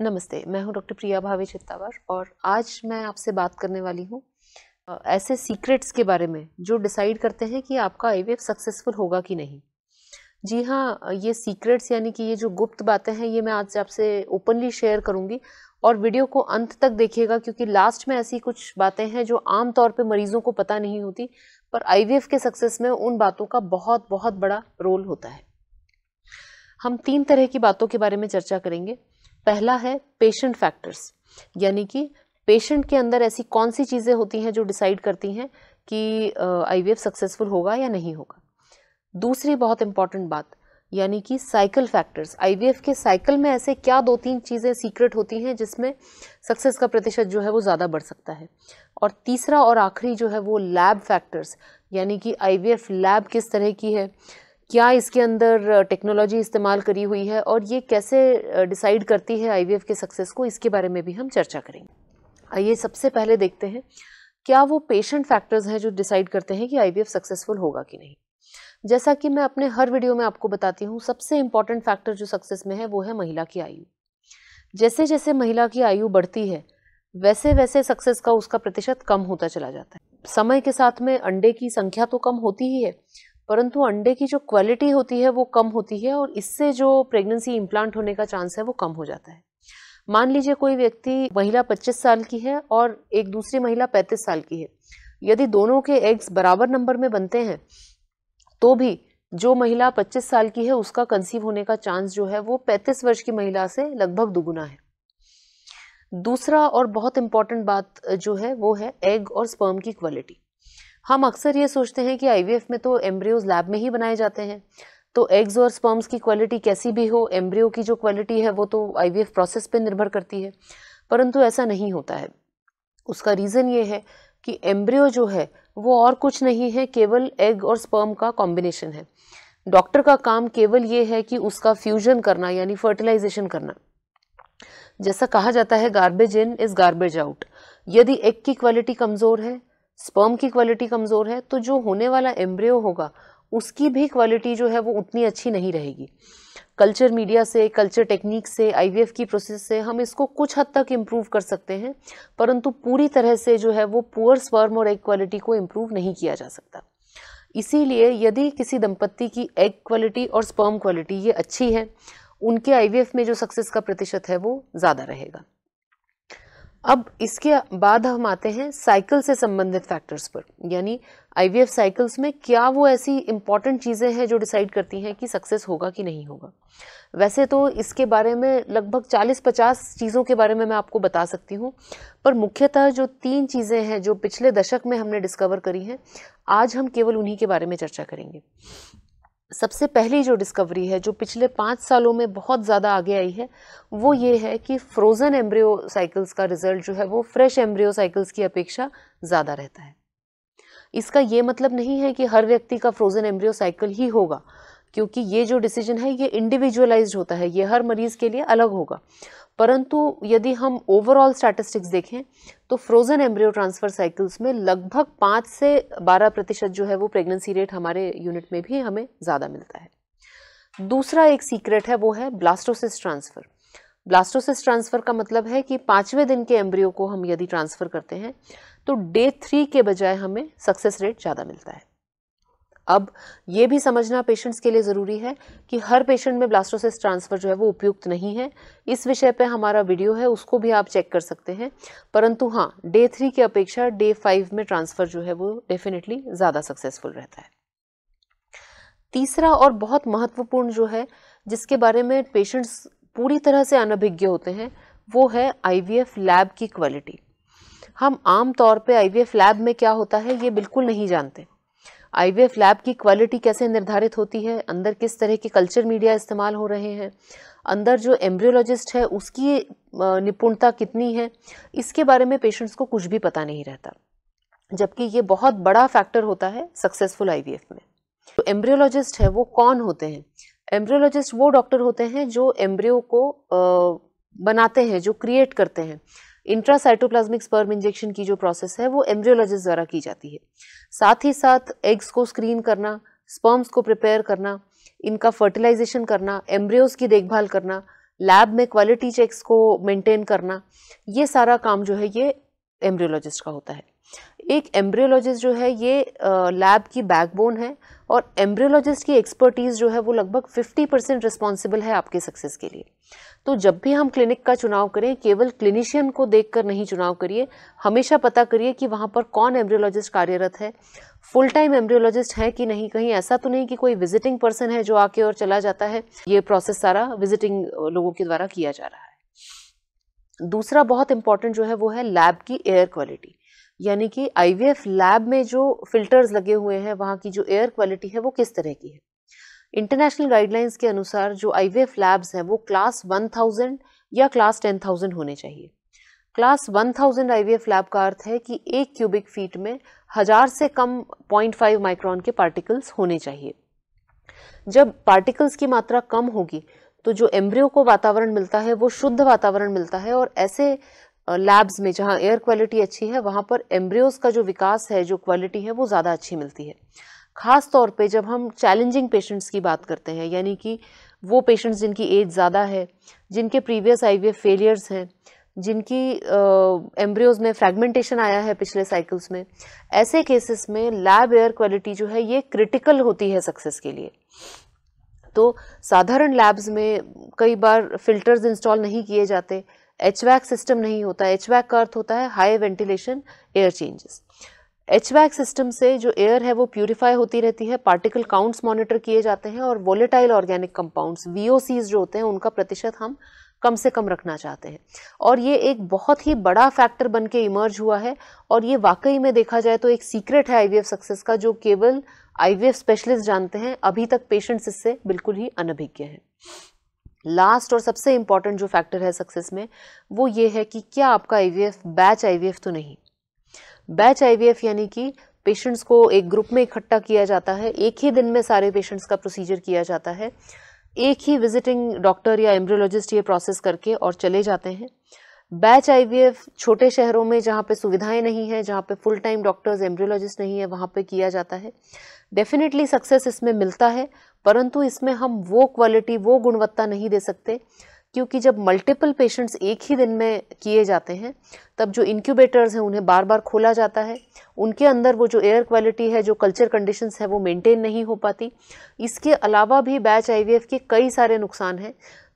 नमस्ते मैं हूं डॉक्टर प्रिया भावे चित्तावर और आज मैं आपसे बात करने वाली हूं ऐसे सीक्रेट्स के बारे में जो डिसाइड करते हैं कि आपका आई सक्सेसफुल होगा कि नहीं जी हाँ ये सीक्रेट्स यानी कि ये जो गुप्त बातें हैं ये मैं आज आपसे ओपनली शेयर करूँगी और वीडियो को अंत तक देखिएगा क्योंकि लास्ट में ऐसी कुछ बातें हैं जो आम तौर पे मरीज़ों को पता नहीं होती पर आईवीएफ के सक्सेस में उन बातों का बहुत बहुत बड़ा रोल होता है हम तीन तरह की बातों के बारे में चर्चा करेंगे पहला है पेशेंट फैक्टर्स यानी कि पेशेंट के अंदर ऐसी कौन सी चीज़ें होती हैं जो डिसाइड करती हैं कि आई सक्सेसफुल होगा या नहीं होगा दूसरी बहुत इंपॉर्टेंट बात यानी कि साइकिल फैक्टर्स आईवीएफ के साइकिल में ऐसे क्या दो तीन चीज़ें सीक्रेट होती हैं जिसमें सक्सेस का प्रतिशत जो है वो ज़्यादा बढ़ सकता है और तीसरा और आखिरी जो है वो लैब फैक्टर्स यानी कि आईवीएफ लैब किस तरह की है क्या इसके अंदर टेक्नोलॉजी इस्तेमाल करी हुई है और ये कैसे डिसाइड करती है आईवीएफ के सक्सेस को इसके बारे में भी हम चर्चा करेंगे आइए सबसे पहले देखते हैं क्या वो पेशेंट फैक्टर्स हैं जो डिसाइड करते हैं कि आईवीएफ सक्सेसफुल होगा कि नहीं जैसा कि मैं अपने हर वीडियो में आपको बताती हूँ सबसे इम्पॉर्टेंट फैक्टर जो सक्सेस में है वो है महिला की आयु जैसे जैसे महिला की आयु बढ़ती है वैसे वैसे सक्सेस का उसका प्रतिशत कम होता चला जाता है समय के साथ में अंडे की संख्या तो कम होती ही है परंतु अंडे की जो क्वालिटी होती है वो कम होती है और इससे जो प्रेगनेंसी इम्प्लांट होने का चांस है वो कम हो जाता है मान लीजिए कोई व्यक्ति महिला 25 साल की है और एक दूसरी महिला 35 साल की है यदि दोनों के एग्स बराबर नंबर में बनते हैं तो भी जो महिला 25 साल की है उसका कंसीव होने का चांस जो है वो 35 वर्ष की महिला से लगभग दुगुना है दूसरा और बहुत इम्पॉर्टेंट बात जो है वो है एग और स्पर्म की क्वालिटी हम अक्सर ये सोचते हैं कि आई में तो एम्ब्रियोज लैब में ही बनाए जाते हैं तो एग्स और स्पर्म्स की क्वालिटी कैसी भी हो एम्ब्रियो की जो क्वालिटी है वो तो आई प्रोसेस पर निर्भर करती है परंतु ऐसा नहीं होता है उसका रीज़न ये है कि एम्ब्रियो जो है वो और कुछ नहीं है केवल एग और स्पर्म का कॉम्बिनेशन है डॉक्टर का काम केवल ये है कि उसका फ्यूजन करना यानी फर्टिलाइजेशन करना जैसा कहा जाता है garbage in is garbage out यदि एग की क्वालिटी कमज़ोर है स्पर्म की क्वालिटी कमज़ोर है तो जो होने वाला एम्ब्रियो होगा उसकी भी क्वालिटी जो है वो उतनी अच्छी नहीं रहेगी कल्चर मीडिया से कल्चर टेक्निक से आईवीएफ की प्रोसेस से हम इसको कुछ हद तक इम्प्रूव कर सकते हैं परंतु पूरी तरह से जो है वो पुअर स्पर्म और एग क्वालिटी को इम्प्रूव नहीं किया जा सकता इसीलिए यदि किसी दंपत्ति की एग क्वालिटी और स्पर्म क्वालिटी ये अच्छी है उनके आईवीएफ में जो सक्सेस का प्रतिशत है वो ज़्यादा रहेगा अब इसके बाद हम आते हैं साइकिल से संबंधित फैक्टर्स पर यानी आईवीएफ साइकिल्स में क्या वो ऐसी इंपॉर्टेंट चीज़ें हैं जो डिसाइड करती हैं कि सक्सेस होगा कि नहीं होगा वैसे तो इसके बारे में लगभग 40-50 चीज़ों के बारे में मैं आपको बता सकती हूँ पर मुख्यतः जो तीन चीज़ें हैं जो पिछले दशक में हमने डिस्कवर करी हैं आज हम केवल उन्हीं के बारे में चर्चा करेंगे सबसे पहली जो डिस्कवरी है जो पिछले पाँच सालों में बहुत ज़्यादा आगे आई है वो ये है कि फ्रोज़न एम्ब्रियो साइकिल्स का रिजल्ट जो है वो फ्रेश एम्ब्रियो साइकिल्स की अपेक्षा ज़्यादा रहता है इसका ये मतलब नहीं है कि हर व्यक्ति का फ्रोज़न एम्ब्रियो साइकिल ही होगा क्योंकि ये जो डिसीजन है ये इंडिविजुअलाइज्ड होता है ये हर मरीज़ के लिए अलग होगा परंतु यदि हम ओवरऑल स्टैटिस्टिक्स देखें तो फ्रोज़न एम्ब्रियो ट्रांसफ़र साइकिल्स में लगभग पाँच से बारह प्रतिशत जो है वो प्रेगनेंसी रेट हमारे यूनिट में भी हमें ज़्यादा मिलता है दूसरा एक सीक्रेट है वो है ब्लास्टोसिस ट्रांसफ़र ब्लास्टोसिस ट्रांसफ़र का मतलब है कि पाँचवें दिन के एम्ब्रियो को हम यदि ट्रांसफ़र करते हैं तो डे थ्री के बजाय हमें सक्सेस रेट ज़्यादा मिलता है अब ये भी समझना पेशेंट्स के लिए ज़रूरी है कि हर पेशेंट में ब्लास्टोसिस ट्रांसफ़र जो है वो उपयुक्त नहीं है इस विषय पे हमारा वीडियो है उसको भी आप चेक कर सकते हैं परंतु हाँ डे थ्री की अपेक्षा डे फाइव में ट्रांसफ़र जो है वो डेफिनेटली ज़्यादा सक्सेसफुल रहता है तीसरा और बहुत महत्वपूर्ण जो है जिसके बारे में पेशेंट्स पूरी तरह से अनभिज्ञ होते हैं वो है आई लैब की क्वालिटी हम आम तौर पे आईवीएफ लैब में क्या होता है ये बिल्कुल नहीं जानते आईवीएफ लैब की क्वालिटी कैसे निर्धारित होती है अंदर किस तरह के कल्चर मीडिया इस्तेमाल हो रहे हैं अंदर जो एम्ब्रियोलॉजिस्ट है उसकी निपुणता कितनी है इसके बारे में पेशेंट्स को कुछ भी पता नहीं रहता जबकि ये बहुत बड़ा फैक्टर होता है सक्सेसफुल आई में तो एम्ब्रियोलॉजिस्ट है वो कौन होते हैं एम्ब्रियोलॉजिस्ट वो डॉक्टर होते हैं जो एम्ब्रियो को बनाते हैं जो क्रिएट करते हैं इंट्रासाइटोप्लाज्मिक स्पर्म इंजेक्शन की जो प्रोसेस है वो एम्ब्रियोलॉजिस्ट द्वारा की जाती है साथ ही साथ एग्स को स्क्रीन करना स्पर्म्स को प्रिपेयर करना इनका फर्टिलाइजेशन करना एम्ब्रियोज की देखभाल करना लैब में क्वालिटी चेक्स को मेंटेन करना ये सारा काम जो है ये एम्ब्रियोलॉजिस्ट का होता है एक एम्ब्रियोलॉजिस्ट जो है ये लैब की बैकबोन है और एम्ब्रियोलॉजिस्ट की एक्सपर्टीज़ जो है वो लगभग 50 परसेंट रिस्पॉन्सिबल है आपके सक्सेस के लिए तो जब भी हम क्लिनिक का चुनाव करें केवल क्लिनिशियन को देखकर नहीं चुनाव करिए हमेशा पता करिए कि वहाँ पर कौन एम्ब्रियोलॉजिस्ट कार्यरत है फुल टाइम एम्ब्रियोलॉजिस्ट है कि नहीं कहीं ऐसा तो नहीं कि कोई विजिटिंग पर्सन है जो आके और चला जाता है ये प्रोसेस सारा विजिटिंग लोगों के द्वारा किया जा रहा है दूसरा बहुत इंपॉर्टेंट जो है वो है लैब की एयर क्वालिटी यानी कि आईवीएफ लैब में जो फिल्टर्स लगे हुए हैं वहाँ की जो एयर क्वालिटी है वो किस तरह की है इंटरनेशनल गाइडलाइंस के अनुसार जो आई वी एफ लैब्स हैं वो क्लास वन थाउजेंड या क्लास टेन थाउजेंड होने चाहिए class one thousand I V F lab का अर्थ है कि एक क्यूबिक फीट में हज़ार से कम पॉइंट फाइव माइक्रॉन के पार्टिकल्स होने चाहिए जब पार्टिकल्स की मात्रा कम होगी तो जो एम्ब्रियो को वातावरण मिलता है वो शुद्ध वातावरण मिलता है और ऐसे लैब्स में जहाँ एयर क्वालिटी अच्छी है वहाँ पर एम्ब्रियोज का जो विकास है जो क्वालिटी है वो ज़्यादा अच्छी मिलती है ख़ास तौर पे जब हम चैलेंजिंग पेशेंट्स की बात करते हैं यानी कि वो पेशेंट्स जिनकी एज ज़्यादा है जिनके प्रीवियस आई फेलियर्स हैं जिनकी एम्ब्रियोज में फ्रैगमेंटेशन आया है पिछले साइकिल्स में ऐसे केसेस में लैब एयर क्वालिटी जो है ये क्रिटिकल होती है सक्सेस के लिए तो साधारण लैब्स में कई बार फिल्टर्स इंस्टॉल नहीं किए जाते एच सिस्टम नहीं होता एच का अर्थ होता है high ventilation air changes H system से जो एयर है वो प्योरीफाई होती रहती है पार्टिकल काउंट्स मॉनिटर किए जाते हैं और वोलेटाइल ऑर्गेनिक कंपाउंड्स वी जो होते हैं उनका प्रतिशत हम कम से कम रखना चाहते हैं और ये एक बहुत ही बड़ा फैक्टर बन के इमर्ज हुआ है और ये वाकई में देखा जाए तो एक सीक्रेट है आई सक्सेस का जो केवल आई स्पेशलिस्ट जानते हैं अभी तक पेशेंट्स इससे बिल्कुल ही अनभिज्ञ हैं लास्ट और सबसे इम्पॉर्टेंट जो फैक्टर है सक्सेस में वो ये है कि क्या आपका आई बैच आई तो नहीं बैच आईवीएफ यानी कि पेशेंट्स को एक ग्रुप में इकट्ठा किया जाता है एक ही दिन में सारे पेशेंट्स का प्रोसीजर किया जाता है एक ही विजिटिंग डॉक्टर या एम्ब्रियोलॉजिस्ट ये प्रोसेस करके और चले जाते हैं बैच आईवीएफ छोटे शहरों में जहाँ पे सुविधाएं नहीं है जहाँ पे फुल टाइम डॉक्टर्स एम्ब्रियोलॉजिस्ट नहीं है वहाँ पे किया जाता है डेफिनेटली सक्सेस इसमें मिलता है परंतु इसमें हम वो क्वालिटी वो गुणवत्ता नहीं दे सकते क्योंकि जब मल्टीपल पेशेंट्स एक ही दिन में किए जाते हैं तब जो इंक्यूबेटर्स हैं उन्हें बार बार खोला जाता है उनके अंदर वो जो एयर क्वालिटी है जो कल्चर कंडीशंस है वो मेंटेन नहीं हो पाती इसके अलावा भी बैच आईवीएफ के कई सारे नुकसान हैं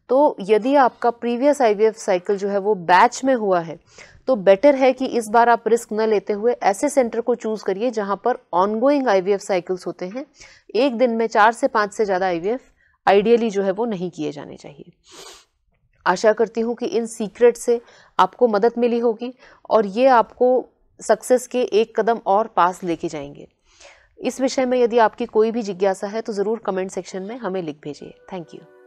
तो यदि आपका प्रीवियस आईवीएफ साइकिल जो है वो बैच में हुआ है तो बेटर है कि इस बार आप रिस्क न लेते हुए ऐसे सेंटर को चूज़ करिए जहाँ पर ऑनगोइंग आई साइकिल्स होते हैं एक दिन में चार से पाँच से ज़्यादा आई आइडियली जो है वो नहीं किए जाने चाहिए आशा करती हूँ कि इन सीक्रेट से आपको मदद मिली होगी और ये आपको सक्सेस के एक कदम और पास लेके जाएंगे इस विषय में यदि आपकी कोई भी जिज्ञासा है तो ज़रूर कमेंट सेक्शन में हमें लिख भेजिए थैंक यू